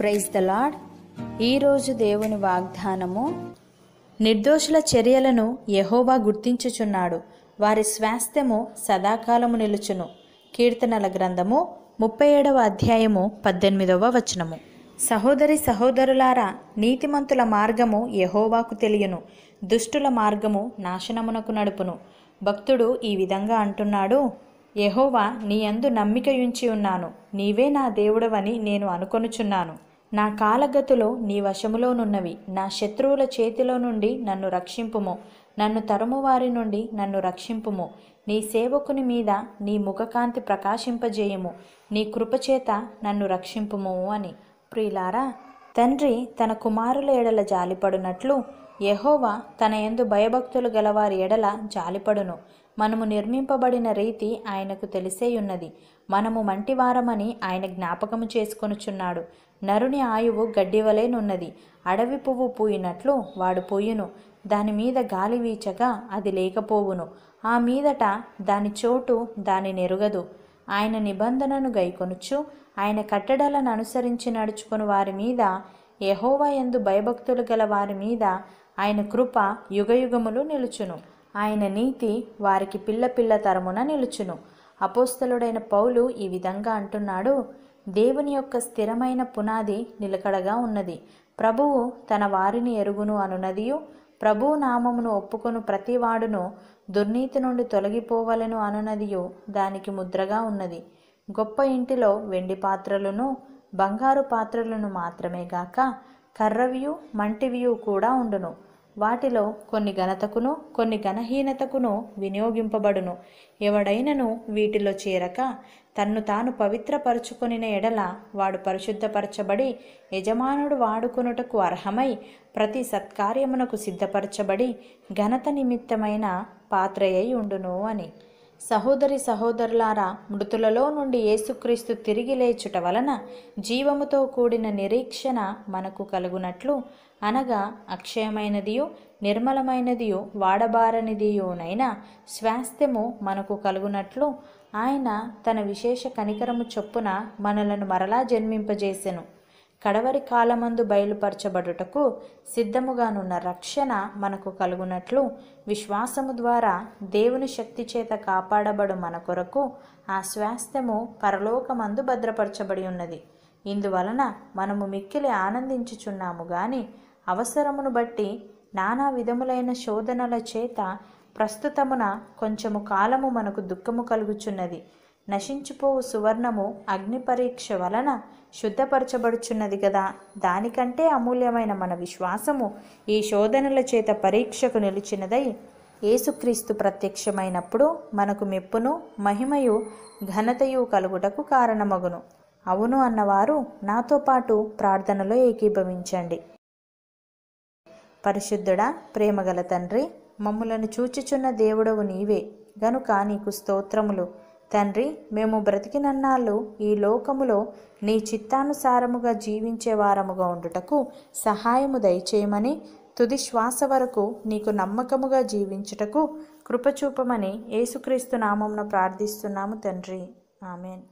praise the lord ఈరోజు దేవుని వాగ్దానము నిర్దోషుల చర్యలను యహోవా గుర్తించుచున్నాడు వారి స్వాస్థ్యము సదాకాలము నిలుచును కీర్తనల గ్రంథము ముప్పై ఏడవ అధ్యాయము పద్దెనిమిదవ వచనము సహోదరి సహోదరులారా నీతిమంతుల మార్గము యహోవాకు తెలియను దుష్టుల మార్గము నాశనమునకు నడుపును భక్తుడు ఈ విధంగా అంటున్నాడు యహోవా నీ అందు నమ్మికయుంచి ఉన్నాను నీవే నా దేవుడవని నేను అనుకొనుచున్నాను నా కాలగతిలో నీ వశములోనున్నవి నా శత్రువుల చేతిలో నుండి నన్ను రక్షింపుము నన్ను తరుమువారి నుండి నన్ను రక్షింపుము నీ సేవకుని మీద నీ ముఖకాంతి ప్రకాశింపజేయము నీ కృపచేత నన్ను రక్షింపుము అని ప్రియులారా తండ్రి తన కుమారుల ఎడల జాలిపడునట్లు యహోవా తన ఎందు భయభక్తులు గలవారి ఎడల జాలిపడును మనము నిర్మింపబడిన రీతి ఆయనకు తెలిసేయున్నది మనము మంటివారమని ఆయన జ్ఞాపకము చేసుకొనుచున్నాడు నరుని ఆయువు గడ్డివలేనున్నది అడవి పువ్వు పూయినట్లు వాడు పోయును దాని మీద గాలి వీచగా అది లేకపోవును ఆ మీదట దాని చోటు దాని నెరుగదు ఆయన నిబంధనను గైకొనుచు ఆయన కట్టడాలను అనుసరించి నడుచుకుని వారి మీద యహోవా ఎందు భయభక్తులు గల వారి మీద ఆయన కృప యుగయుగములు నిలుచును ఆయన నీతి వారికి పిల్ల పిల్ల తరమున నిలుచును అపోస్తలుడైన పౌలు ఈ విధంగా అంటున్నాడు దేవుని యొక్క స్థిరమైన పునాది నిలకడగా ఉన్నది ప్రభువు తన వారిని ఎరుగును అనునదియు ప్రభువు నామమును ఒప్పుకొను ప్రతివాడును దుర్నీతి నుండి తొలగిపోవలను అనునదియు దానికి ముద్రగా ఉన్నది గొప్ప ఇంటిలో వెండి పాత్రలను బంగారు పాత్రలను మాత్రమే గాక కర్రవియు మంటివియు కూడా ఉండును వాటిలో కొన్ని ఘనతకును కొన్ని ఘనహీనతకును వినియోగింపబడును ఎవడైనను వీటిలో చేరక తన్ను తాను పవిత్రపరుచుకొనిన ఎడల వాడు పరిశుద్ధపరచబడి యజమానుడు వాడుకొనుటకు అర్హమై ప్రతి సత్కార్యమునకు సిద్ధపరచబడి ఘనత నిమిత్తమైన పాత్రయై ఉండును అని సహోదరి సహోదరులారా మృతులలో నుండి యేసుక్రీస్తు తిరిగి లేచుట వలన జీవముతో కూడిన నిరీక్షణ మనకు కలుగునట్లు అనగా అక్షయమైనదియు నిర్మలమైనదియు వాడబారనిదియునైనా స్వాస్థ్యము మనకు కలుగునట్లు ఆయన తన విశేష కనికరము చొప్పున మనలను మరలా జన్మింపజేసెను కడవరి కాలమందు బయలుపరచబడుటకు సిద్ధముగానున్న రక్షణ మనకు కలుగునట్లు విశ్వాసము ద్వారా దేవుని శక్తి చేత కాపాడబడు మన కొరకు ఆ స్వాస్థ్యము పరలోకమందు భద్రపరచబడి ఉన్నది ఇందువలన మనము మిక్కిలి ఆనందించుచున్నాము గాని అవసరమును బట్టి నానా విధములైన శోధనల చేత ప్రస్తుతమున కొంచెము కాలము మనకు దుఃఖము కలుగుచున్నది నశించిపోవు సువర్ణము అగ్ని పరీక్ష వలన శుద్ధపరచబడుచున్నది కదా దానికంటే అమూల్యమైన మన విశ్వాసము ఈ శోధనల చేత పరీక్షకు నిలిచినదై ఏసుక్రీస్తు ప్రత్యక్షమైనప్పుడు మనకు మెప్పును మహిమయు ఘనతయు కలుగుటకు కారణమగును అవును అన్నవారు నాతో పాటు ప్రార్థనలో ఏకీభవించండి పరిశుద్ధుడా ప్రేమగల తండ్రి మమ్ములను చూచుచున్న దేవుడవు నీవే గనుక నీకు స్తోత్రములు తండ్రి మేము బ్రతికినన్నాళ్ళు ఈ లోకములో నీ చిత్తానుసారముగా జీవించే వారముగా ఉండుటకు సహాయము దయచేయమని తుది శ్వాస వరకు నీకు నమ్మకముగా జీవించుటకు కృపచూపమని యేసుక్రీస్తు నామంను ప్రార్థిస్తున్నాము తండ్రి ఆమెన్